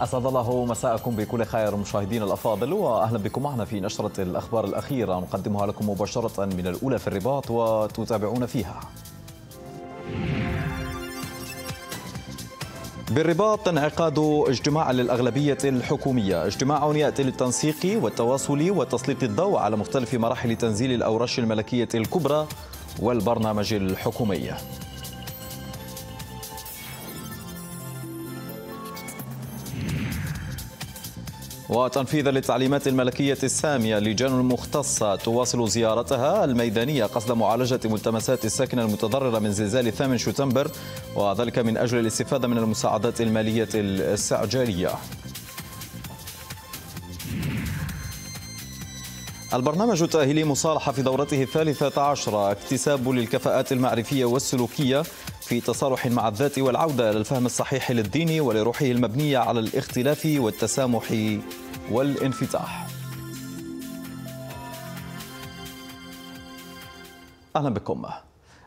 أسعد الله مساءكم بكل خير مشاهدينا الأفاضل وأهلا بكم معنا في نشرة الأخبار الأخيرة نقدمها لكم مباشرة من الأولى في الرباط وتتابعون فيها بالرباط انعقاد اجتماع للأغلبية الحكومية اجتماع يأتي للتنسيق والتواصل وتسليط الضوء على مختلف مراحل تنزيل الأورش الملكية الكبرى والبرنامج الحكومي وتنفيذا للتعليمات الملكية السامية لجان مختصة تواصل زيارتها الميدانية قصد معالجة ملتمسات الساكنة المتضررة من زلزال 8 شتنبر وذلك من أجل الاستفادة من المساعدات المالية الاستعجالية البرنامج التأهيلي مصالحة في دورته الثالثة عشرة اكتساب للكفاءات المعرفية والسلوكية في تصالح مع الذات والعودة إلى الفهم الصحيح للدين ولروحه المبنية على الاختلاف والتسامح والانفتاح أهلا بكم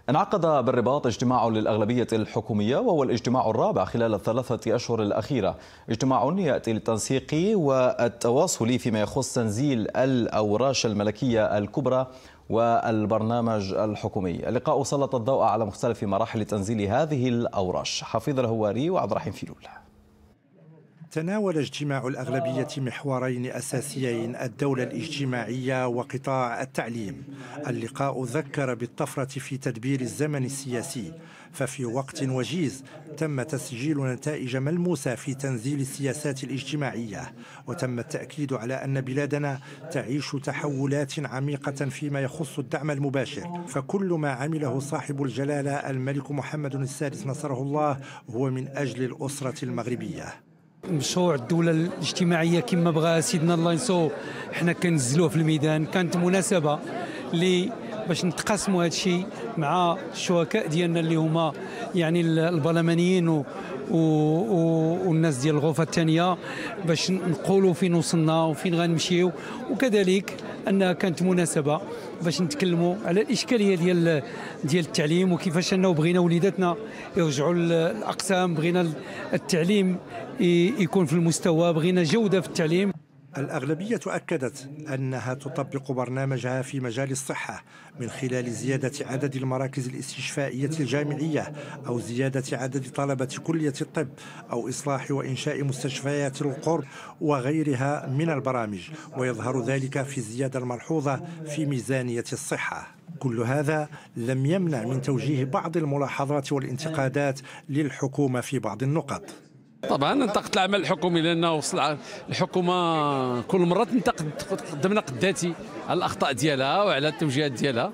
انعقد بالرباط اجتماع للأغلبية الحكومية وهو الاجتماع الرابع خلال الثلاثة أشهر الأخيرة اجتماع يأتي للتنسيق والتواصل فيما يخص تنزيل الأوراش الملكية الكبرى والبرنامج الحكومي اللقاء سلط الضوء على مختلف مراحل تنزيل هذه الأوراش حفيظ الهواري وعبد الرحيم فيلول تناول اجتماع الأغلبية آه. محورين أساسيين الدولة الاجتماعية وقطاع التعليم اللقاء ذكر بالطفرة في تدبير الزمن السياسي ففي وقت وجيز تم تسجيل نتائج ملموسة في تنزيل السياسات الاجتماعية وتم التأكيد على أن بلادنا تعيش تحولات عميقة فيما يخص الدعم المباشر فكل ما عمله صاحب الجلالة الملك محمد السادس نصره الله هو من أجل الأسرة المغربية مشروع الدولة الاجتماعية كما بغى سيدنا الله ينصو حنا كنزلوه في الميدان كانت مناسبة لي باش نتقاسموا هذا الشيء مع الشركاء ديالنا اللي هما يعني البرلمانيين و و والناس ديال الغرفة الثانية باش نقولوا فين وصلنا وفين غنمشيو وكذلك انها كانت مناسبه باش نتكلموا على الاشكاليه ديال ديال التعليم وكيفاش انه بغينا وليداتنا يرجعوا للاقسام بغينا التعليم يكون في المستوى بغينا جوده في التعليم الأغلبية أكدت أنها تطبق برنامجها في مجال الصحة من خلال زيادة عدد المراكز الاستشفائية الجامعية أو زيادة عدد طلبة كلية الطب أو إصلاح وإنشاء مستشفيات القرب وغيرها من البرامج ويظهر ذلك في الزيادة الملحوظة في ميزانية الصحة كل هذا لم يمنع من توجيه بعض الملاحظات والانتقادات للحكومة في بعض النقط طبعا ننتقد العمل الحكومي لان وصل الحكومه كل مره تنتقد قدمنا قداتي على الاخطاء ديالها وعلى التوجيهات ديالها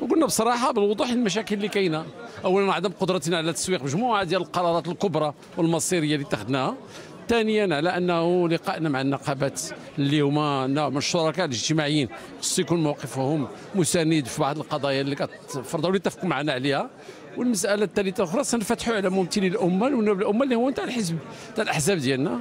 وقلنا بصراحه بالوضوح المشاكل اللي كاينه اولا عدم قدرتنا على تسويق مجموعه ديال القرارات الكبرى والمصيريه اللي اتخذناها ثانيا على انه لقائنا مع النقابات اللي هما نوع من الشركاء الاجتماعيين خصو يكون موقفهم مساند في بعض القضايا اللي كتفرضوا اللي اتفقوا معنا عليها والمساله الثالثه اخرى سنفتحوا على ممثلي الامه والنواب الامه اللي هو نتاع الحزب تاع الاحزاب ديالنا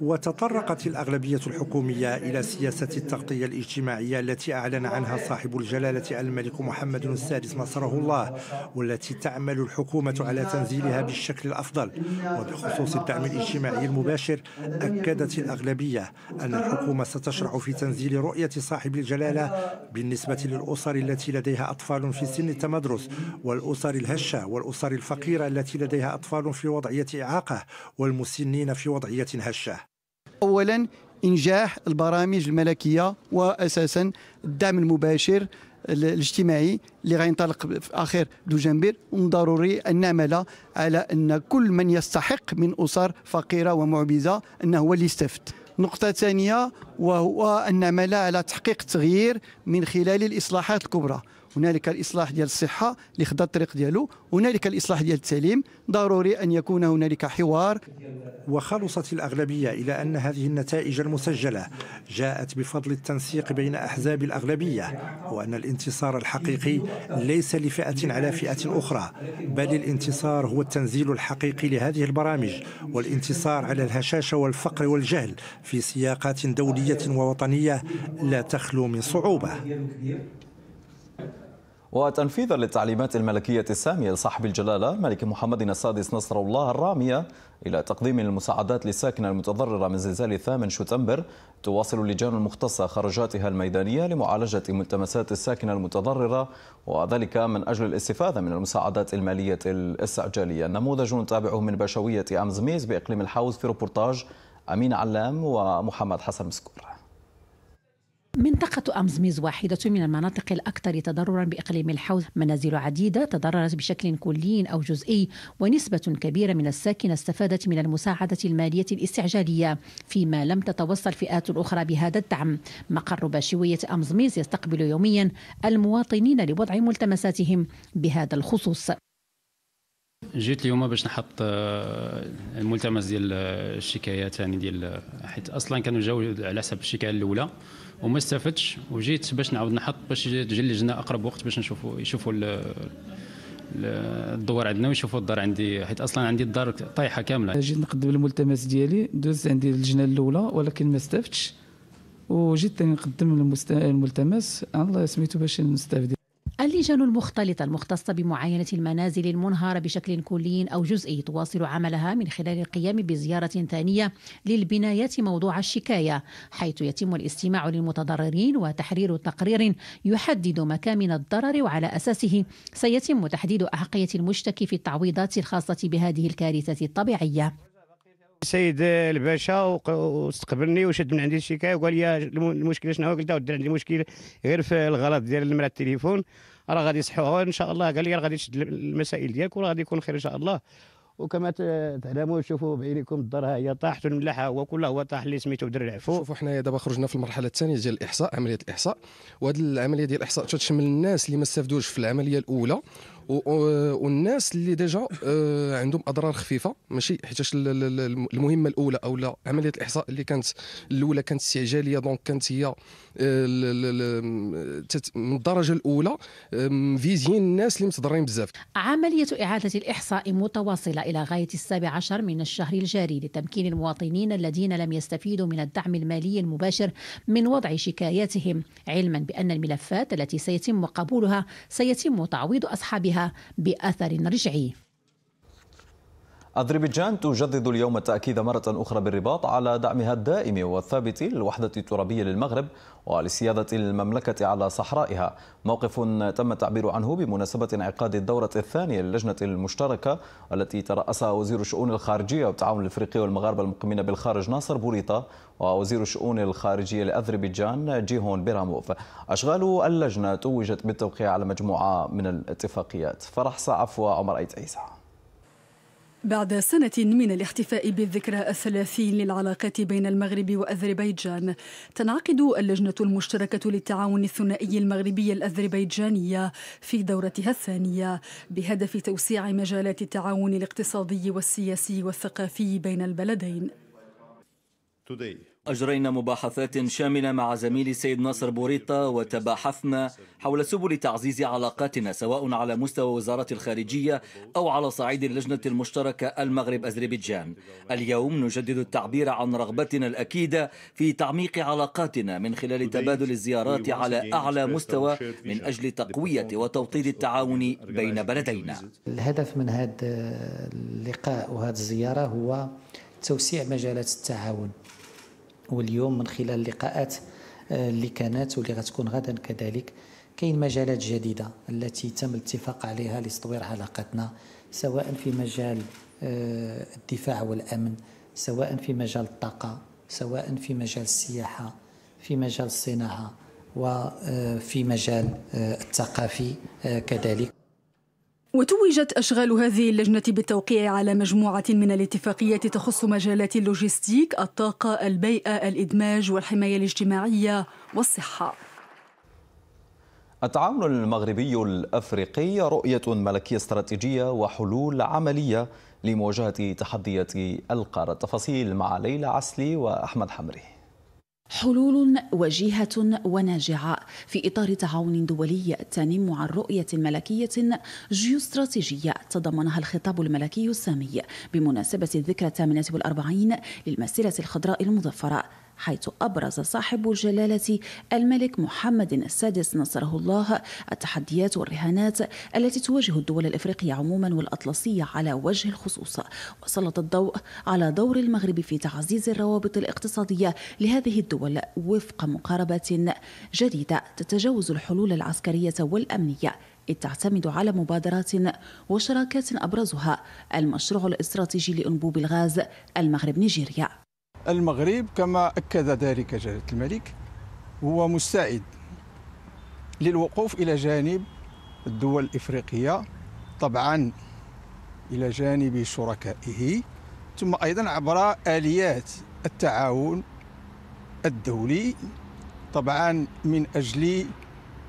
وتطرقت الأغلبية الحكومية إلى سياسة التغطية الاجتماعية التي أعلن عنها صاحب الجلالة الملك محمد السادس نصره الله والتي تعمل الحكومة على تنزيلها بالشكل الأفضل وبخصوص الدعم الاجتماعي المباشر أكدت الأغلبية أن الحكومة ستشرع في تنزيل رؤية صاحب الجلالة بالنسبة للأسر التي لديها أطفال في سن التمدرس والأسر الهشة والأسر الفقيرة التي لديها أطفال في وضعية إعاقة والمسنين في وضعية هشة اولا انجاح البرامج الملكيه واساسا الدعم المباشر الاجتماعي اللي غينطلق في اخر دجنبير ضروري ان نعمل على ان كل من يستحق من اسر فقيره ومعبزه انه هو اللي يستفد نقطة ثانية وهو أن نعمل على تحقيق التغيير من خلال الإصلاحات الكبرى هنالك الاصلاح ديال الصحه اللي خدا الطريق ديالو هنالك الاصلاح ديال التعليم ضروري ان يكون هنالك حوار وخلصت الاغلبيه الى ان هذه النتائج المسجله جاءت بفضل التنسيق بين احزاب الاغلبيه وان الانتصار الحقيقي ليس لفئه على فئه اخرى بل الانتصار هو التنزيل الحقيقي لهذه البرامج والانتصار على الهشاشه والفقر والجهل في سياقات دوليه ووطنيه لا تخلو من صعوبه وتنفيذا للتعليمات الملكية السامية لصاحب الجلالة ملك محمد السادس نصر الله الرامية إلى تقديم المساعدات للساكنة المتضررة من زلزال الثامن شتنبر تواصل اللجان المختصة خرجاتها الميدانية لمعالجة ملتمسات الساكنة المتضررة وذلك من أجل الاستفادة من المساعدات المالية الاستعجالية نموذج نتابعه من بشوية أمزميز بإقليم الحوز في روبورتاج أمين علام ومحمد حسن مسكور منطقة أمزميز واحدة من المناطق الأكثر تضررا بإقليم الحوز منازل عديدة تضررت بشكل كلي أو جزئي ونسبة كبيرة من الساكنة استفادت من المساعدة المالية الاستعجالية فيما لم تتوصل فئات أخرى بهذا الدعم مقر باشوية أمزميز يستقبل يوميا المواطنين لوضع ملتمساتهم بهذا الخصوص جيت اليوم باش نحط آه، الملتمس ديال آه، الشكايات يعني ديال آه، حيت اصلا كانوا جاو على حسب الشكايه الاولى وما استفدتش وجيت باش نعاود نحط باش تجي اللجنه اقرب وقت باش نشوفوا يشوفوا الدوار عندنا ويشوفوا الدار عندي حيت اصلا عندي الدار طايحه كامله جيت نقدم الملتمس ديالي دوزت عندي اللجنه الاولى ولكن ما استفدتش وجيت نقدم الملتمس الله سميتو باش نستافد اللجان المختلطة المختصة بمعاينة المنازل المنهارة بشكل كلي أو جزئي تواصل عملها من خلال القيام بزيارة ثانية للبنايات موضوع الشكاية حيث يتم الاستماع للمتضررين وتحرير تقرير يحدد مكامن الضرر وعلى أساسه سيتم تحديد أحقية المشتكي في التعويضات الخاصة بهذه الكارثة الطبيعية السيد الباشا واستقبلني وشد من عندي الشكايه وقال لي المشكله شنو قلت له عندي مشكل غير في الغلط ديال المراه التليفون راه غادي يصحوها ان شاء الله قال لي غادي تشد المسائل ديالك وراه غادي يكون خير ان شاء الله وكما تعلموا شوفوا بعينكم الدار ها هي طاحت والملاحه هو كله هو طاح اللي سميتو دري العفو شوفوا حنايا دابا خرجنا في المرحله الثانيه ديال الاحصاء عمليه الاحصاء وهذه العمليه ديال الاحصاء تشمل الناس اللي ما استافدوش في العمليه الاولى والناس اللي ديجا آه، عندهم اضرار خفيفه ماشي حيتاش المهمه الاولى او عمليه الاحصاء اللي كانت الاولى كانت استعجاليه دونك كانت هي آه، من الدرجه الاولى فيزيين الناس اللي متضررين بزاف عمليه اعاده الاحصاء متواصله الى غايه السابع عشر من الشهر الجاري لتمكين المواطنين الذين لم يستفيدوا من الدعم المالي المباشر من وضع شكاياتهم علما بان الملفات التي سيتم قبولها سيتم تعويض اصحابها باثر رجعي أذربيجان تجدد اليوم التأكيد مرة أخرى بالرباط على دعمها الدائم والثابت للوحدة الترابية للمغرب ولسيادة المملكة على صحرائها موقف تم التعبير عنه بمناسبة انعقاد الدورة الثانية للجنة المشتركة التي ترأسها وزير الشؤون الخارجية والتعاون الإفريقي والمغاربة المقيمين بالخارج ناصر بوريطة ووزير الشؤون الخارجية لأذربيجان جيهون بيراموف أشغال اللجنة توجت بالتوقيع على مجموعة من الاتفاقيات فرح صعف وعمر أيت عيسى بعد سنة من الاحتفاء بالذكرى الثلاثين للعلاقات بين المغرب وأذربيجان تنعقد اللجنة المشتركة للتعاون الثنائي المغربي الأذربيجانية في دورتها الثانية بهدف توسيع مجالات التعاون الاقتصادي والسياسي والثقافي بين البلدين أجرينا مباحثات شاملة مع زميلي السيد ناصر بوريطة وتباحثنا حول سبل تعزيز علاقاتنا سواء على مستوى وزارة الخارجية أو على صعيد اللجنة المشتركة المغرب أذربيجان اليوم نجدد التعبير عن رغبتنا الأكيدة في تعميق علاقاتنا من خلال تبادل الزيارات على أعلى مستوى من أجل تقوية وتوطيد التعاون بين بلدينا الهدف من هذا اللقاء وهذه الزيارة هو توسيع مجالات التعاون واليوم من خلال اللقاءات آه، اللي كانت واللي غتكون غدا كذلك كاين مجالات جديده التي تم الاتفاق عليها لتطوير علاقتنا سواء في مجال آه، الدفاع والامن سواء في مجال الطاقه سواء في مجال السياحه في مجال الصناعه وفي آه، مجال الثقافي كذلك وتوجت أشغال هذه اللجنة بالتوقيع على مجموعة من الاتفاقيات تخص مجالات اللوجستيك، الطاقة، البيئة، الإدماج والحماية الاجتماعية والصحة. التعاون المغربي الافريقي رؤيه ملكيه استراتيجيه وحلول عمليه لمواجهه تحديات القاره تفاصيل مع ليلى عسلي واحمد حمري حلول وجيهة وناجعة في إطار تعاون دولي تنم عن رؤية ملكية جيوستراتيجية تضمنها الخطاب الملكي السامي بمناسبة الذكرى الثامنة والأربعين للمسيرة الخضراء المظفرة حيث أبرز صاحب الجلالة الملك محمد السادس نصره الله التحديات والرهانات التي تواجه الدول الإفريقية عموما والأطلسية على وجه الخصوص وسلط الضوء على دور المغرب في تعزيز الروابط الاقتصادية لهذه الدول وفق مقاربة جديدة تتجاوز الحلول العسكرية والأمنية إذ تعتمد على مبادرات وشراكات أبرزها المشروع الاستراتيجي لأنبوب الغاز المغرب نيجيريا المغرب كما أكد ذلك جلالة الملك هو مستعد للوقوف إلى جانب الدول الإفريقية طبعا إلى جانب شركائه ثم أيضا عبر آليات التعاون الدولي طبعا من أجل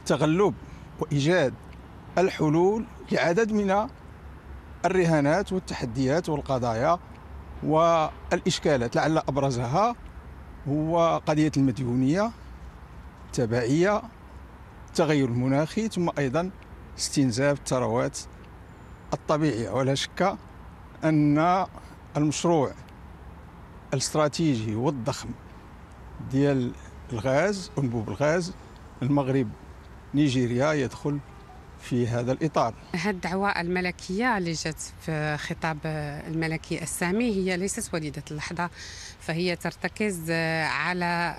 تغلب وإيجاد الحلول لعدد من الرهانات والتحديات والقضايا والإشكالات لعل أبرزها هو قضية المديونية التبعية التغير المناخي ثم أيضا استنزاف الثروات الطبيعية ولا شك أن المشروع الاستراتيجي والضخم ديال الغاز أنبوب الغاز المغرب نيجيريا يدخل في هذا الإطار هذه الدعوة الملكية اللي جات في خطاب الملكي السامي هي ليست وليدة اللحظة فهي ترتكز على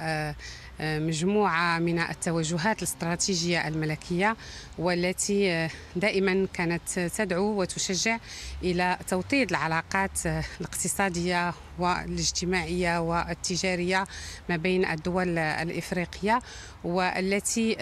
آه، مجموعة من التوجهات الاستراتيجية الملكية والتي آه، دائما كانت تدعو وتشجع إلى توطيد العلاقات آه، الاقتصادية والاجتماعية والتجارية ما بين الدول الإفريقية والتي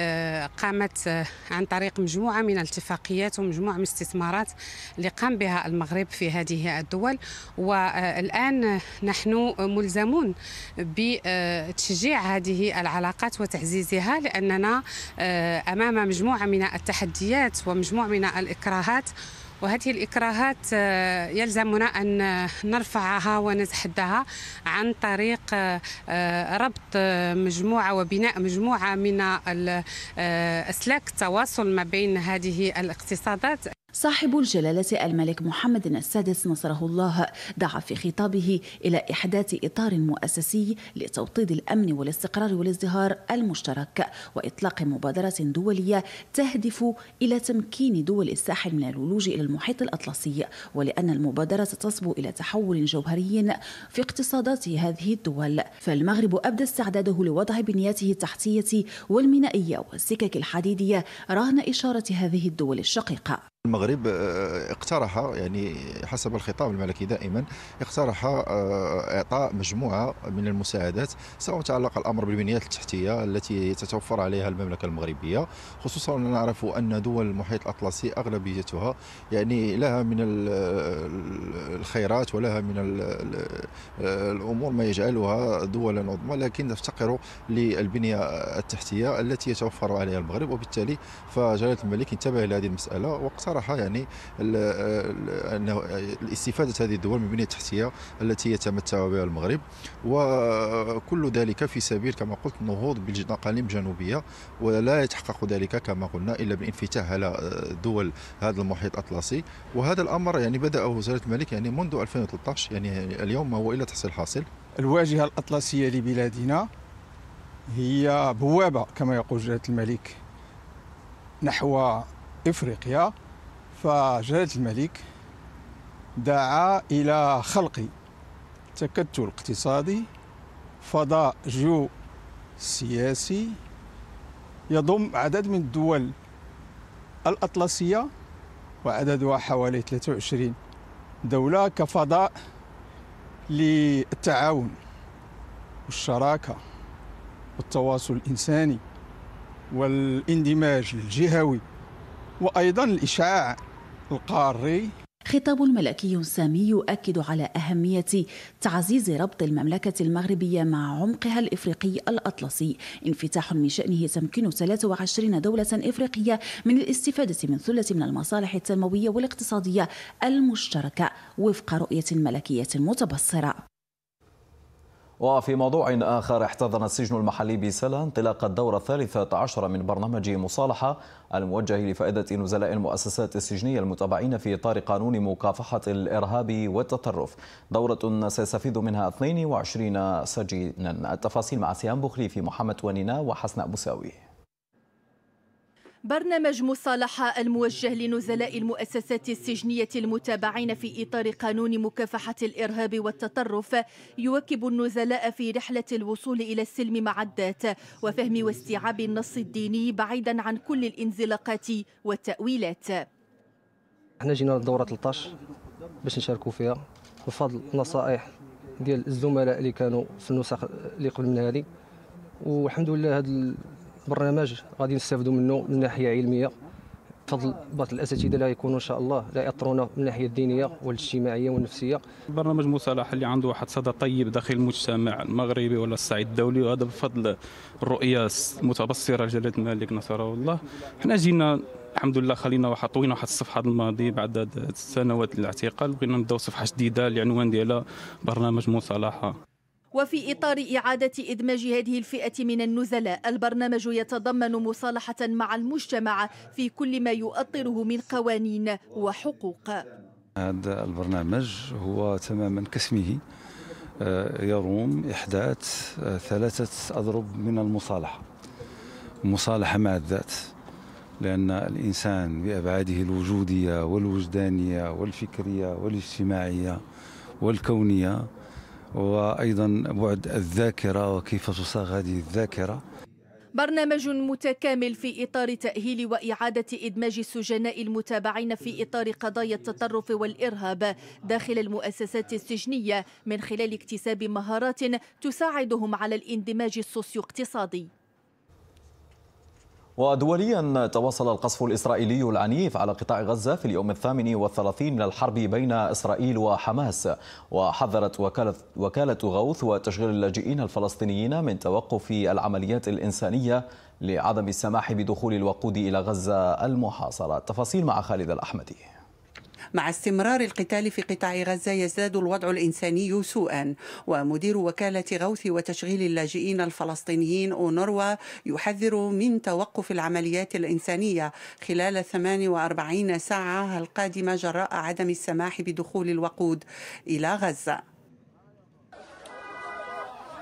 قامت عن طريق مجموعة من الاتفاقيات ومجموعة من الاستثمارات اللي قام بها المغرب في هذه الدول والآن نحن ملزمون بتشجيع هذه العلاقات وتعزيزها لأننا آه، أمام مجموعة من التحديات ومجموعة من الإكراهات وهذه الإكراهات آه، يلزمنا أن نرفعها ونتحدها عن طريق آه، ربط مجموعة وبناء مجموعة من أسلاك التواصل ما بين هذه الاقتصادات صاحب الجلالة الملك محمد السادس نصره الله دعا في خطابه إلى إحداث إطار مؤسسي لتوطيد الأمن والاستقرار والازدهار المشترك وإطلاق مبادرة دولية تهدف إلى تمكين دول الساحل من الولوج إلى المحيط الأطلسي ولأن المبادرة تصبو إلى تحول جوهري في اقتصادات هذه الدول فالمغرب أبدى استعداده لوضع بنياته التحتية والمينائية والسكك الحديدية رهن إشارة هذه الدول الشقيقة المغرب آه، آه، اقترح يعني حسب الخطاب الملكي دائما اقترح آه، اعطاء مجموعه من المساعدات سواء تعلق الامر بالبنيات التحتيه التي تتوفر عليها المملكه المغربيه خصوصا نعرف ان دول المحيط الاطلسي اغلبيتها يعني لها من الخيرات ولها من الامور ما يجعلها دولا عظمى لكن تفتقر للبنيه التحتيه التي يتوفر عليها المغرب وبالتالي فجلاله الملك انتبه لهذه المساله واقترح صراحه يعني انه الاستفاده هذه الدول من البنيه التحتيه التي يتمتع بها المغرب وكل ذلك في سبيل كما قلت النهوض بالاقاليم الجنوبيه ولا يتحقق ذلك كما قلنا الا بالانفتاح على دول هذا المحيط الاطلسي وهذا الامر يعني بداه وزاره الملك يعني منذ 2013 يعني اليوم هو الا تحصيل حاصل الواجهه الاطلسيه لبلادنا هي بوابه كما يقول جلاله الملك نحو افريقيا فجلالة الملك دعا إلى خلق تكتل اقتصادي فضاء جو سياسي يضم عدد من الدول الأطلسية وعددها حوالي 23 دولة كفضاء للتعاون والشراكة والتواصل الإنساني والاندماج الجهوي وأيضا الإشعاع القاري خطاب ملكي سامي يؤكد على أهمية تعزيز ربط المملكة المغربية مع عمقها الإفريقي الأطلسي انفتاح من شأنه تمكين 23 دولة إفريقية من الاستفادة من ثلة من المصالح التنموية والاقتصادية المشتركة وفق رؤية ملكية متبصرة وفي موضوع آخر احتضن السجن المحلي بسلا انطلاق الدورة الثالثة عشر من برنامج مصالحة الموجه لفائدة نزلاء المؤسسات السجنية المتابعين في إطار قانون مكافحة الإرهاب والتطرف دورة سيستفيد منها 22 سجينا التفاصيل مع سيان بخلي في محمد ونينا وحسن ساوي برنامج مصالحة الموجه لنزلاء المؤسسات السجنية المتابعين في إطار قانون مكافحة الإرهاب والتطرف يواكب النزلاء في رحلة الوصول إلى السلم مع الذات وفهم واستيعاب النص الديني بعيدا عن كل الانزلاقات والتأويلات احنا جينا للدورة 13 باش نشاركوا فيها بفضل نصائح ديال الزملاء اللي كانوا في النسخ اللي قبل من هذه والحمد لله هذا برنامج غادي نستافدوا منه من ناحيه علميه بفضل بعض الاساتذه لا يكونوا ان شاء الله لا ياثرونا من الناحيه الدينيه والاجتماعيه والنفسيه. برنامج مصالح اللي عنده واحد صدى طيب داخل المجتمع المغربي ولا الصعيد الدولي وهذا بفضل الرؤيه المتبصره لجلاله الملك نصره الله. حنا جينا الحمد لله خلينا واحد طوينا واحد الصفحه الماضي بعد سنوات الاعتقال بغينا نبداو صفحه جديده العنوان ديالها برنامج مصالحه. وفي إطار إعادة إدماج هذه الفئة من النزلاء البرنامج يتضمن مصالحة مع المجتمع في كل ما يؤطره من قوانين وحقوق هذا البرنامج هو تماما كاسمه آه، يروم إحداث آه، ثلاثة أضرب من المصالحة المصالحة مع الذات لأن الإنسان بأبعاده الوجودية والوجدانية والفكرية والاجتماعية والكونية وأيضا بعد الذاكرة وكيف تصاغ هذه الذاكرة برنامج متكامل في إطار تأهيل وإعادة إدماج السجناء المتابعين في إطار قضايا التطرف والإرهاب داخل المؤسسات السجنية من خلال اكتساب مهارات تساعدهم على الاندماج السوسيو اقتصادي ودوليا تواصل القصف الإسرائيلي العنيف على قطاع غزة في اليوم الثامن والثلاثين من الحرب بين إسرائيل وحماس وحذرت وكالة, وكالة غوث وتشغيل اللاجئين الفلسطينيين من توقف العمليات الإنسانية لعدم السماح بدخول الوقود إلى غزة المحاصرة تفاصيل مع خالد الأحمدي مع استمرار القتال في قطاع غزة يزداد الوضع الإنساني سوءا ومدير وكالة غوث وتشغيل اللاجئين الفلسطينيين أونروا يحذر من توقف العمليات الإنسانية خلال 48 ساعة القادمة جراء عدم السماح بدخول الوقود إلى غزة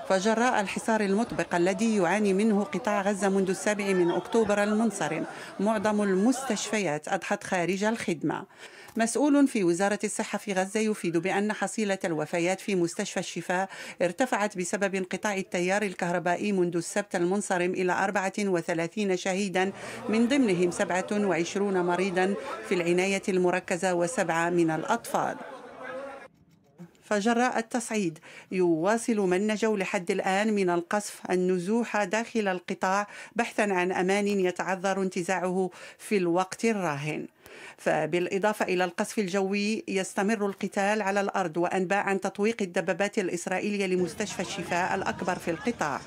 فجراء الحصار المطبق الذي يعاني منه قطاع غزة منذ السابع من أكتوبر المنصرم معظم المستشفيات أضحت خارج الخدمة مسؤول في وزارة الصحة في غزة يفيد بأن حصيلة الوفيات في مستشفى الشفاء ارتفعت بسبب انقطاع التيار الكهربائي منذ السبت المنصرم إلى 34 شهيدا من ضمنهم 27 مريضا في العناية المركزة وسبعة من الأطفال فجراء التصعيد يواصل من نجوا لحد الآن من القصف النزوح داخل القطاع بحثا عن أمان يتعذر انتزاعه في الوقت الراهن فبالإضافة إلى القصف الجوي يستمر القتال على الأرض وأنباء عن تطويق الدبابات الإسرائيلية لمستشفى الشفاء الأكبر في القطاع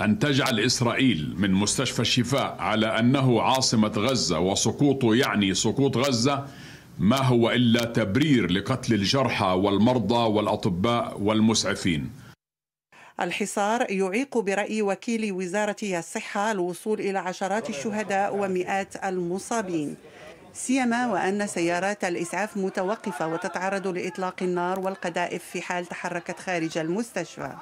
أن تجعل إسرائيل من مستشفى الشفاء على أنه عاصمة غزة وسقوطه يعني سقوط غزة ما هو إلا تبرير لقتل الجرحى والمرضى والأطباء والمسعفين الحصار يعيق برأي وكيل وزارة الصحة الوصول إلى عشرات الشهداء ومئات المصابين سيما وأن سيارات الإسعاف متوقفة وتتعرض لإطلاق النار والقذائف في حال تحركت خارج المستشفى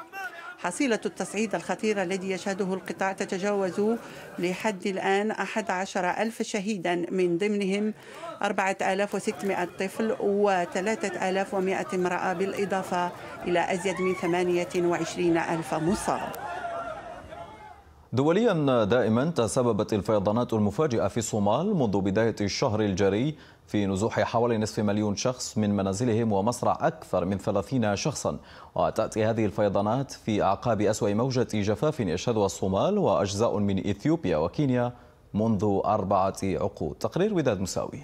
حصيلة التصعيد الخطير الذي يشهده القطاع تتجاوز لحد الآن 11 ألف شهيدا من ضمنهم 4600 طفل و 3100 امرأة بالإضافة إلى أزيد من 28 ألف مصاب دوليا دائما تسببت الفيضانات المفاجئة في الصومال منذ بداية الشهر الجاري في نزوح حوالي نصف مليون شخص من منازلهم ومصرع أكثر من 30 شخصا وتأتي هذه الفيضانات في أعقاب أسوأ موجة جفاف يشهدها الصومال وأجزاء من إثيوبيا وكينيا منذ أربعة عقود تقرير وداد مساوي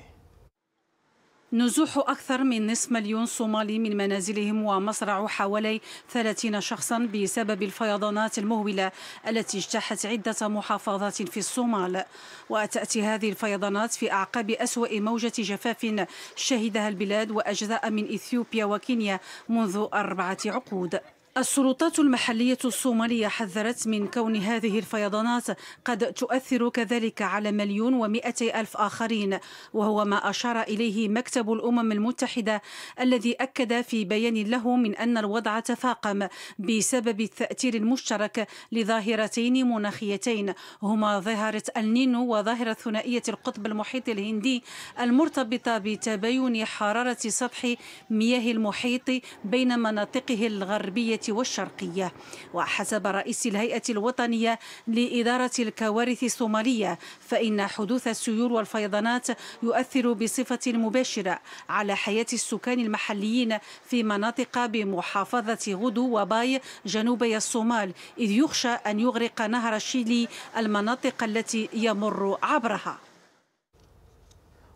نزوح أكثر من نصف مليون صومالي من منازلهم ومصرع حوالي 30 شخصا بسبب الفيضانات المهولة التي اجتاحت عدة محافظات في الصومال وتأتي هذه الفيضانات في أعقاب أسوأ موجة جفاف شهدها البلاد وأجزاء من إثيوبيا وكينيا منذ أربعة عقود السلطات المحلية الصومالية حذرت من كون هذه الفيضانات قد تؤثر كذلك على مليون ومئتي ألف آخرين وهو ما أشار إليه مكتب الأمم المتحدة الذي أكد في بيان له من أن الوضع تفاقم بسبب التأثير المشترك لظاهرتين مناخيتين هما ظاهرة النينو وظاهرة ثنائية القطب المحيط الهندي المرتبطة بتباين حرارة سطح مياه المحيط بين مناطقه الغربية والشرقية وحسب رئيس الهيئة الوطنية لإدارة الكوارث الصومالية فإن حدوث السيول والفيضانات يؤثر بصفة مباشرة على حياة السكان المحليين في مناطق بمحافظة غدو وباي جنوبي الصومال إذ يخشى أن يغرق نهر الشيلي المناطق التي يمر عبرها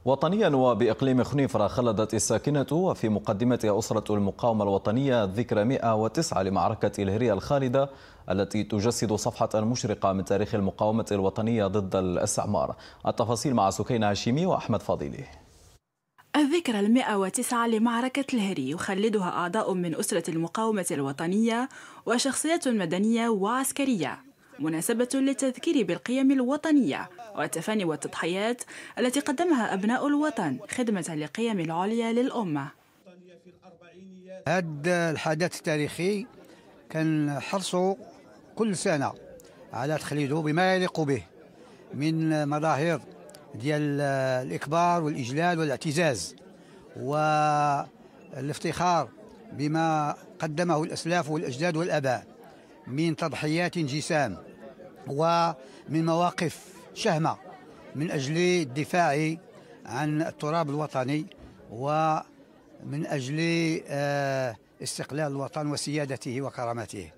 وطنيا وبإقليم خنيفرة خلدت الساكنة وفي مقدمتها أسرة المقاومة الوطنية ذكرى 109 لمعركة الهرية الخالدة التي تجسد صفحة مشرقة من تاريخ المقاومة الوطنية ضد الاستعمار التفاصيل مع سكينة هاشمي وأحمد فضيلي الذكرى المئة وتسعة لمعركة الهري يخلدها أعضاء من أسرة المقاومة الوطنية وشخصيات مدنية وعسكرية مناسبة للتذكير بالقيم الوطنية والتفاني والتضحيات التي قدمها أبناء الوطن خدمة للقيم العليا للأمة هذا الحدث التاريخي كنحرصوا كل سنة على تخليده بما يليق به من مظاهر ديال الإكبار والإجلال والاعتزاز والافتخار بما قدمه الأسلاف والأجداد والأباء من تضحيات جسام ومن مواقف شهمة من أجل الدفاع عن التراب الوطني ومن أجل آه، استقلال الوطن وسيادته وكرامته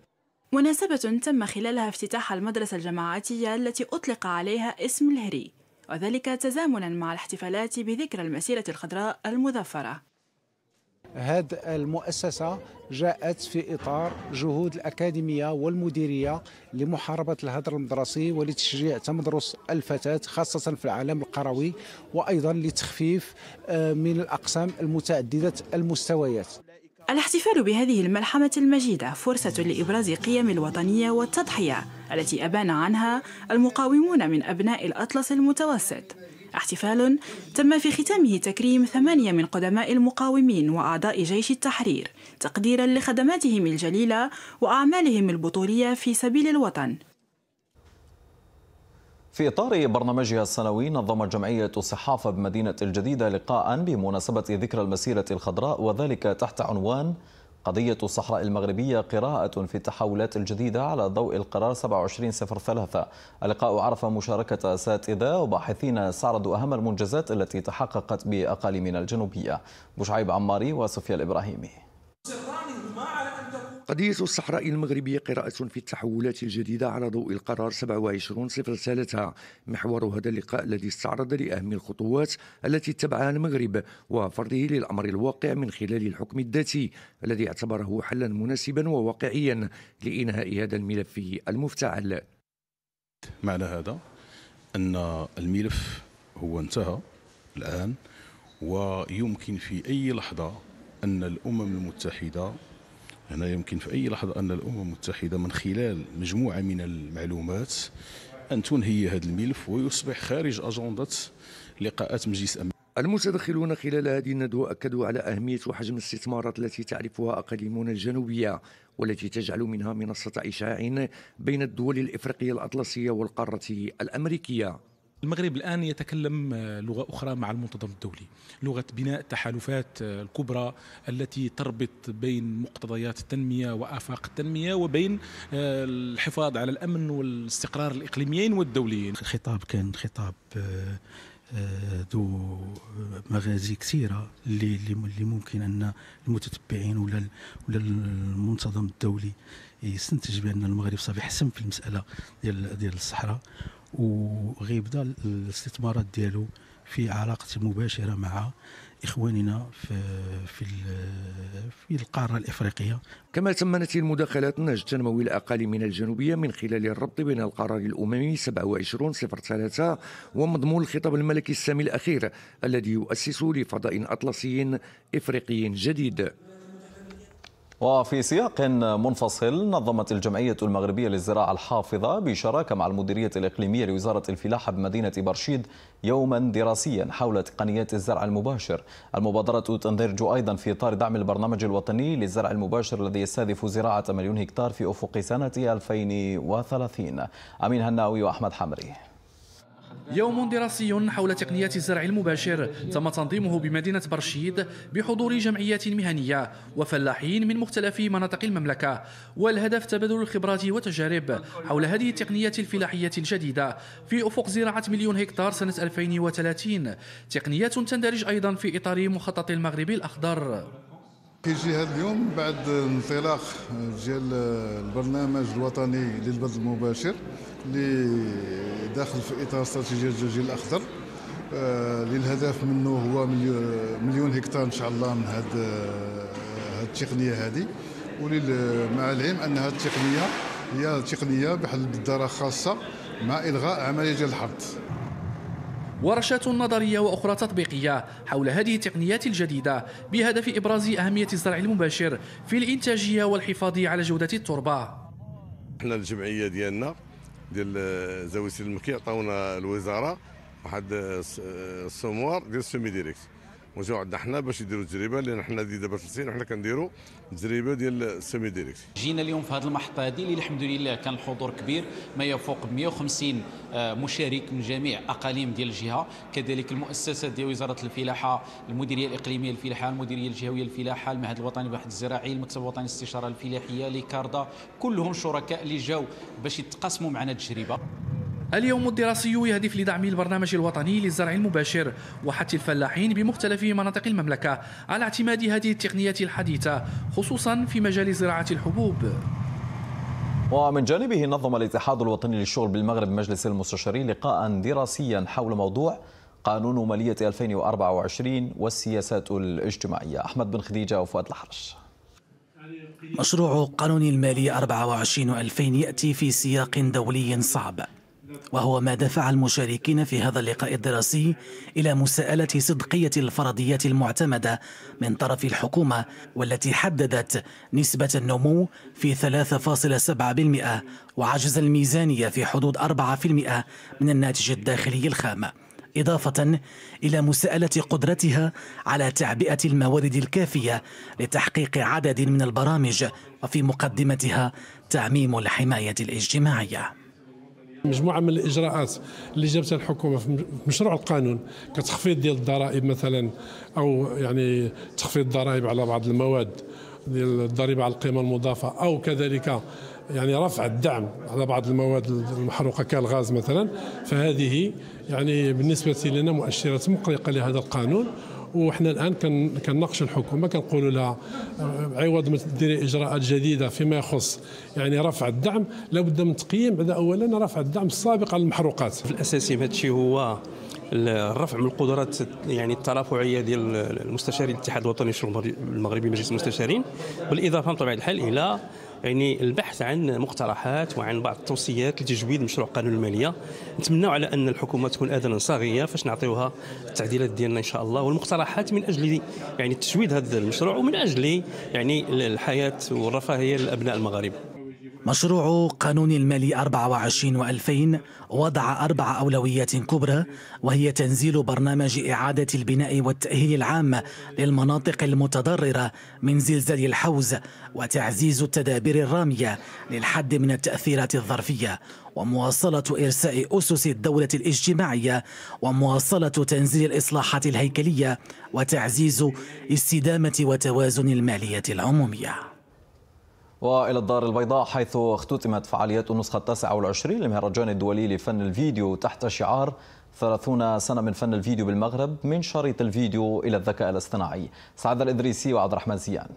مناسبة تم خلالها افتتاح المدرسة الجماعاتية التي أطلق عليها اسم الهري وذلك تزامنا مع الاحتفالات بذكرى المسيرة الخضراء المظفرة هذه المؤسسة جاءت في إطار جهود الأكاديمية والمديرية لمحاربة الهدر المدرسي ولتشجيع تمدرس الفتاة خاصة في العالم القروي وأيضا لتخفيف آه، من الأقسام المتعددة المستويات الاحتفال بهذه الملحمة المجيدة فرصة لإبراز قيم الوطنية والتضحية التي أبان عنها المقاومون من أبناء الأطلس المتوسط احتفال تم في ختامه تكريم ثمانية من قدماء المقاومين وأعضاء جيش التحرير تقديرا لخدماتهم الجليلة وأعمالهم البطولية في سبيل الوطن في إطار برنامجها السنوي نظمت جمعية الصحافة بمدينة الجديدة لقاء بمناسبة ذكرى المسيرة الخضراء وذلك تحت عنوان قضية الصحراء المغربية قراءة في التحولات الجديدة على ضوء القرار 2703 اللقاء عرف مشاركة أساتذة وباحثين استعرضوا أهم المنجزات التي تحققت بأقاليمنا الجنوبية بشعيب عماري وصفيا الإبراهيمي قضية الصحراء المغربية قراءة في التحولات الجديدة على ضوء القرار 27 صفر ثلاثة محور هذا اللقاء الذي استعرض لأهم الخطوات التي اتبعها المغرب وفرضه للأمر الواقع من خلال الحكم الذاتي الذي اعتبره حلا مناسبا وواقعيا لإنهاء هذا الملف المفتعل معنى هذا أن الملف هو انتهى الآن ويمكن في أي لحظة أن الأمم المتحدة هنا يمكن في أي لحظة أن الأمم المتحدة من خلال مجموعة من المعلومات أن تنهي هذا الملف ويصبح خارج أجندة لقاءات مجلس الأمن المتدخلون خلال هذه الندوة أكدوا على أهمية وحجم الاستثمارات التي تعرفها أقاليمنا الجنوبية والتي تجعل منها منصة إشاع بين الدول الإفريقية الأطلسية والقارة الأمريكية المغرب الآن يتكلم آه، لغة أخرى مع المنتظم الدولي لغة بناء التحالفات آه، الكبرى التي تربط بين مقتضيات التنمية وآفاق التنمية وبين آه، الحفاظ على الأمن والاستقرار الإقليميين والدوليين الخطاب كان خطاب ذو مغازي كثيرة اللي ممكن أن المتتبعين ولا ولا المنتظم الدولي يستنتج بأن المغرب صافي حسن في المسألة ديال ديال الصحراء وغيبدا الاستثمارات ديالو في علاقة مباشرة مع إخواننا في في في القارة الإفريقية كما تمنت المداخلات النهج التنموي الأقلي من الجنوبية من خلال الربط بين القرار الأممي 2703 ومضمون الخطاب الملكي السامي الأخير الذي يؤسس لفضاء أطلسي إفريقي جديد وفي سياق منفصل نظمت الجمعية المغربية للزراعة الحافظة بشراكة مع المديرية الإقليمية لوزارة الفلاحة بمدينة برشيد يوما دراسيا حول تقنيات الزرع المباشر المبادرة تندرج أيضا في إطار دعم البرنامج الوطني للزرع المباشر الذي يستهدف زراعة مليون هكتار في أفق سنة 2030 أمين هناوي وأحمد حمري يوم دراسي حول تقنيات الزرع المباشر تم تنظيمه بمدينة برشيد بحضور جمعيات مهنية وفلاحين من مختلف مناطق المملكة والهدف تبادل الخبرات والتجارب حول هذه التقنيات الفلاحية الجديدة في أفق زراعة مليون هكتار سنة 2030 تقنيات تندرج أيضا في إطار مخطط المغرب الأخضر كيجي هذا اليوم بعد انطلاق ديال البرنامج الوطني للبذل المباشر اللي داخل في اطار استراتيجيه الجيل الاخضر آه، للهدف الهدف منه هو مليون هكتار ان شاء الله من هاد هاد التقنيه هذه مع العلم ان هاد التقنيه هي تقنيه بحال الدارة خاصه مع الغاء عمليه ديال الحرث ورشات نظرية وأخرى تطبيقية حول هذه التقنيات الجديدة بهدف إبراز أهمية الزرع المباشر في الإنتاجية والحفاظ على جودة التربة احنا الجمعية ديالنا ديال زاوية المكي عطاونا الوزارة واحد السموار ديال السومي ديريكت وجاو عندنا حنا باش يديروا تجربه لان حنا دي دابا في الصين وحنا كنديروا تجربه ديال السيمي ديريكت جينا اليوم في هذه المحطه هذه اللي الحمد لله كان الحضور كبير ما يفوق 150 آه، مشارك من جميع اقاليم ديال الجهه كذلك المؤسسات ديال وزاره الفلاحه المديريه الاقليميه للفلاحه المديريه الجهويه للفلاحه المعهد الوطني للبحث الزراعي المكتب الوطني للاستشاره الفلاحيه ليكاردا كلهم شركاء اللي جاو باش يتقاسموا معنا التجربه اليوم الدراسي يهدف لدعم البرنامج الوطني للزرع المباشر وحتى الفلاحين بمختلف مناطق المملكة على اعتماد هذه التقنيات الحديثة خصوصا في مجال زراعة الحبوب ومن جانبه نظم الاتحاد الوطني للشغل بالمغرب مجلس المستشارين لقاء دراسيا حول موضوع قانون مالية 2024 والسياسات الاجتماعية أحمد بن خديجة وفؤاد الحرش مشروع قانون المالية 24 2000 يأتي في سياق دولي صعب وهو ما دفع المشاركين في هذا اللقاء الدراسي إلى مساءلة صدقية الفرضيات المعتمدة من طرف الحكومة والتي حددت نسبة النمو في 3.7% وعجز الميزانية في حدود 4% من الناتج الداخلي الخام إضافة إلى مساءلة قدرتها على تعبئة الموارد الكافية لتحقيق عدد من البرامج وفي مقدمتها تعميم الحماية الاجتماعية مجموعه من الاجراءات اللي جابتها الحكومه في مشروع القانون كتخفيض ديال الضرائب مثلا او يعني تخفيض الضرائب على بعض المواد ديال الضريبه على القيمه المضافه او كذلك يعني رفع الدعم على بعض المواد المحروقه كالغاز مثلا فهذه يعني بالنسبه لنا مؤشرات مقلقه لهذا القانون وحنا الآن كنناقش الحكومة كنقول لها آه، عوض ما تديري إجراءات جديدة فيما يخص يعني رفع الدعم لابد من تقييم هذا أولا رفع الدعم السابق على المحروقات في الأساسي هذا الشيء هو الرفع من القدرات يعني الترافعيه ديال المستشارين الاتحاد الوطني للشغل المغربي مجلس المستشارين بالاضافه بطبيعه الحال الى يعني البحث عن مقترحات وعن بعض التوصيات لتجويد مشروع قانون الماليه نتمنى على ان الحكومه تكون اذنا صاغيه فاش نعطيوها التعديلات ديالنا ان شاء الله والمقترحات من اجل يعني تجويد هذا المشروع ومن اجل يعني الحياه والرفاهيه لابناء المغاربه مشروع قانون المالي 24 و2000 وضع أربع أولويات كبرى وهي تنزيل برنامج إعادة البناء والتأهيل العام للمناطق المتضررة من زلزال الحوز وتعزيز التدابير الرامية للحد من التأثيرات الظرفية ومواصلة إرساء أسس الدولة الاجتماعية ومواصلة تنزيل الإصلاحات الهيكلية وتعزيز استدامة وتوازن المالية العمومية وإلى الدار البيضاء حيث اختتمت فعاليات النسخة التاسعة والعشرين لمهرجان الدولي لفن الفيديو تحت شعار ثلاثون سنة من فن الفيديو بالمغرب من شريط الفيديو إلى الذكاء الاصطناعي سعد الإدريسي وعبد الرحمن زيان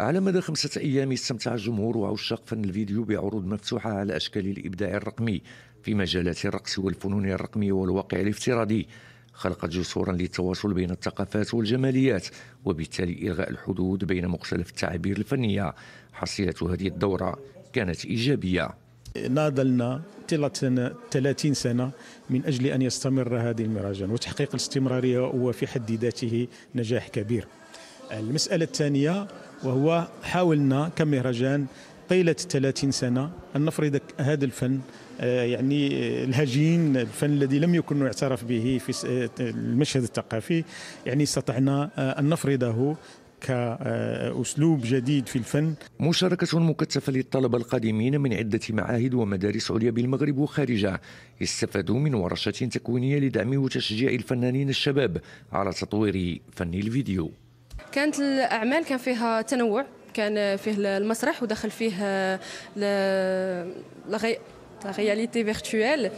على مدى خمسة أيام استمتع الجمهور وعشاق فن الفيديو بعروض مفتوحة على أشكال الإبداع الرقمي في مجالات الرقص والفنون الرقمية والواقع الافتراضي خلقت جسورا للتواصل بين الثقافات والجماليات وبالتالي إلغاء الحدود بين مختلف التعابير الفنية حصيلة هذه الدورة كانت إيجابية ناضلنا طيلة 30 سنة من أجل أن يستمر هذه المهرجان وتحقيق الاستمرارية هو في حد ذاته نجاح كبير المسألة الثانية وهو حاولنا كمهرجان طيلة 30 سنة أن نفرض هذا الفن آه، يعني آه، الهجين الفن الذي لم يكن يعترف به في آه، المشهد الثقافي يعني استطعنا أن نفرضه كأسلوب جديد في الفن مشاركة مكثفة للطلبة القادمين من عدة معاهد ومدارس عليا بالمغرب وخارجه استفادوا من ورشات تكوينية لدعم وتشجيع الفنانين الشباب على تطوير فن الفيديو كانت الأعمال كان فيها تنوع كان فيه المسرح ودخل فيه لغي رياليتي فيرتوال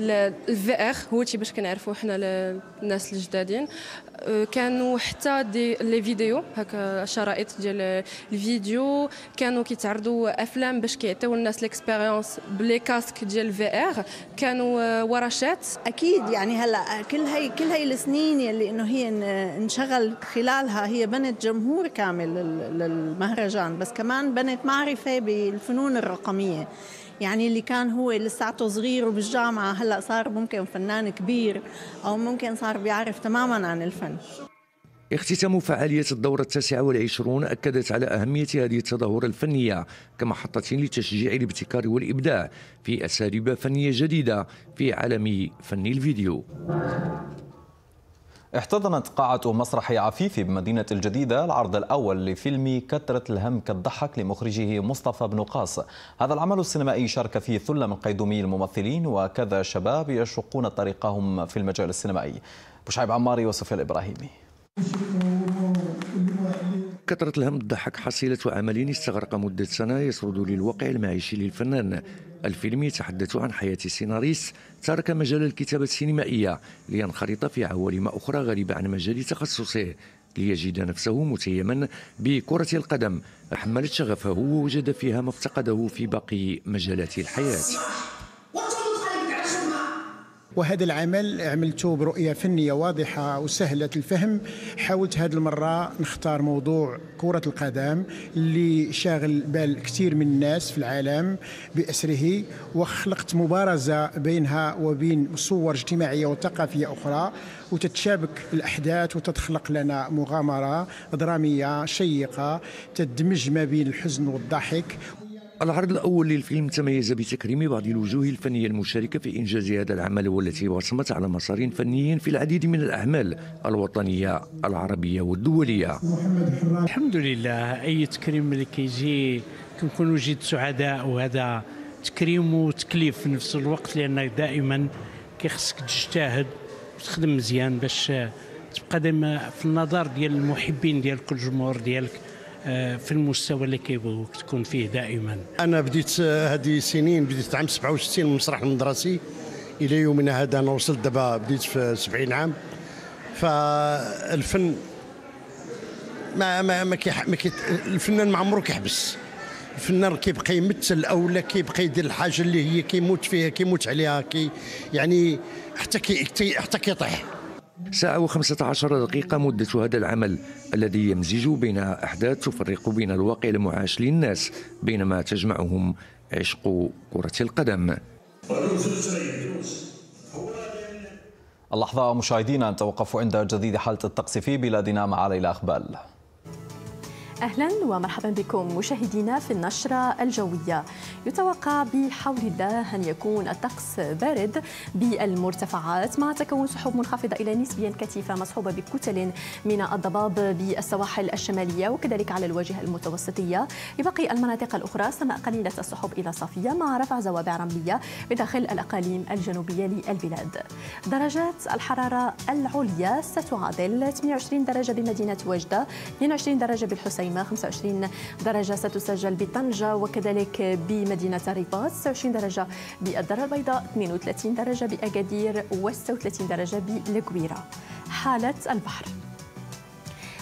الفي ار هو تي باش كنعرفوا حنا الناس الجدادين أه، كانوا حتى دي لي فيديو هكا شرائط ديال الفيديو كانوا كيتعرضوا افلام باش كيعطيو الناس ليكسبيريونس بلي كاسك ديال الفي ار كانوا أه، ورشات اكيد يعني هلا أه، كل هي كل هي السنين يلي انه هي انشغل خلالها هي بنت جمهور كامل للمهرجان بس كمان بنت معرفه بالفنون الرقميه يعني اللي كان هو لساته صغير وبالجامعة هلأ صار ممكن فنان كبير أو ممكن صار بيعرف تماما عن الفن اختتام فعالية الدورة التاسعة والعشرون أكدت على أهمية هذه التظاهرة الفنية كمحطة لتشجيع الابتكار والإبداع في أساليب فنية جديدة في عالم فن الفيديو احتضنت قاعة مسرح عفيفي بمدينة الجديدة العرض الأول لفيلم كترة الهم كالضحك لمخرجه مصطفى بن قاص هذا العمل السينمائي شارك فيه ثلة من قيدومي الممثلين وكذا شباب يشقون طريقهم في المجال السينمائي بشعيب عماري وصفيا الإبراهيمي كثرة الهم الضحك حصيلة عمل استغرق مدة سنة يسرد للواقع المعيشي للفنان الفيلم يتحدث عن حياة سيناريست ترك مجال الكتابة السينمائية لينخرط في عوالم أخرى غريبة عن مجال تخصصه ليجد نفسه متيما بكرة القدم أحملت شغفه ووجد فيها ما افتقده في باقي مجالات الحياة وهذا العمل عملته برؤية فنية واضحة وسهلة الفهم حاولت هذه المرة نختار موضوع كرة القدم اللي شاغل بال كثير من الناس في العالم بأسره وخلقت مبارزة بينها وبين صور اجتماعية وثقافية أخرى وتتشابك الأحداث وتتخلق لنا مغامرة درامية شيقة تدمج ما بين الحزن والضحك العرض الأول للفيلم تميز بتكريم بعض الوجوه الفنية المشاركة في إنجاز هذا العمل والتي وصمت على مسار فني في العديد من الأعمال الوطنية العربية والدولية الحمد لله أي تكريم اللي كيجي كنكونوا جد سعداء وهذا تكريم وتكليف في نفس الوقت لأنك دائما كيخصك تجتهد وتخدم مزيان باش تبقى دائما في النظر ديال المحبين ديالك والجمهور ديالك آه، في المستوى اللي كيبغيوك تكون فيه دائما انا بديت آه، هذه سنين بديت عام 67 من المسرح المدرسي الى يومنا هذا انا وصلت دابا بديت في 70 عام فالفن ما ما ما, كيح ما كي الفنان ما عمره كيحبس الفنان كيبقى يمثل او لا كيبقى يدير الحاجه اللي هي كيموت فيها كيموت عليها كي يعني حتى كي حتى كيطيح ساعة و15 دقيقة مدة هذا العمل الذي يمزج بين أحداث تفرق بين الواقع المعاش للناس بينما تجمعهم عشق كرة القدم اللحظة مشاهدينا نتوقف عند جديد حالة الطقس في بلادنا مع ليلى أخبال أهلا ومرحبا بكم مشاهدينا في النشرة الجوية يتوقع بحول الله أن يكون الطقس بارد بالمرتفعات مع تكون سحب منخفضة إلى نسبيا كثيفة مصحوبة بكتل من الضباب بالسواحل الشمالية وكذلك على الواجهة المتوسطية لباقي المناطق الأخرى سماء قليلة السحب إلى صافية مع رفع زوابع رملية بداخل الأقاليم الجنوبية للبلاد درجات الحرارة العليا ستعادل 28 درجة بمدينة وجدة 22 درجة بالحسين القايمة 25 درجة ستسجل بطنجة وكذلك بمدينة الرباط 26 درجة بالدار البيضاء 32 درجة بأكادير و 36 درجة بالكويره حالة البحر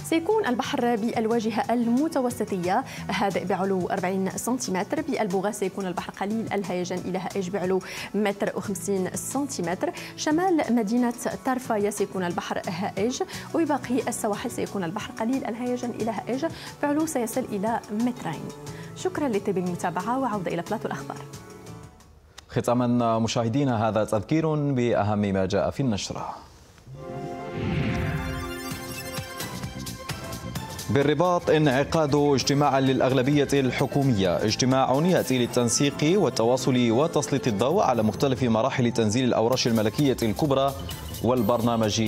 سيكون البحر بالواجهة المتوسطية هادئ بعلو 40 سنتيمتر بالبوغا سيكون البحر قليل الهيجان إلى هائج بعلو متر و50 سنتيمتر شمال مدينة ترفايا سيكون البحر هائج وباقي السواحل سيكون البحر قليل الهيجان إلى هائج بعلو سيصل إلى مترين شكرا لطيب المتابعة وعودة إلى بلاتو الأخبار ختاما مشاهدينا هذا تذكير بأهم ما جاء في النشرة بالرباط انعقاد اجتماع للأغلبية الحكومية اجتماع يأتي للتنسيق والتواصل وتسليط الضوء على مختلف مراحل تنزيل الأوراش الملكية الكبرى والبرنامج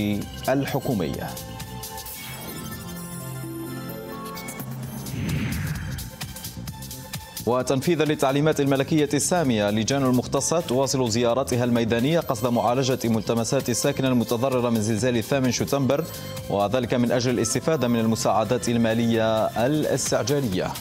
الحكومي وتنفيذا للتعليمات الملكية السامية لجان المختصة تواصل زياراتها الميدانية قصد معالجة ملتمسات الساكنة المتضررة من زلزال الثامن شتنبر وذلك من أجل الاستفادة من المساعدات المالية الاستعجالية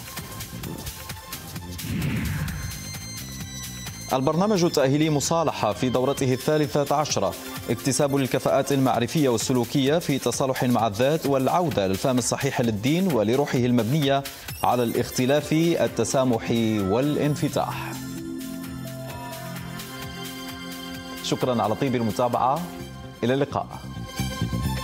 البرنامج التأهيلي مصالحة في دورته الثالثة عشرة اكتساب الكفاءات المعرفية والسلوكية في تصالح مع الذات والعودة للفهم الصحيح للدين ولروحه المبنية على الاختلاف التسامح والانفتاح شكرا على طيب المتابعة إلى اللقاء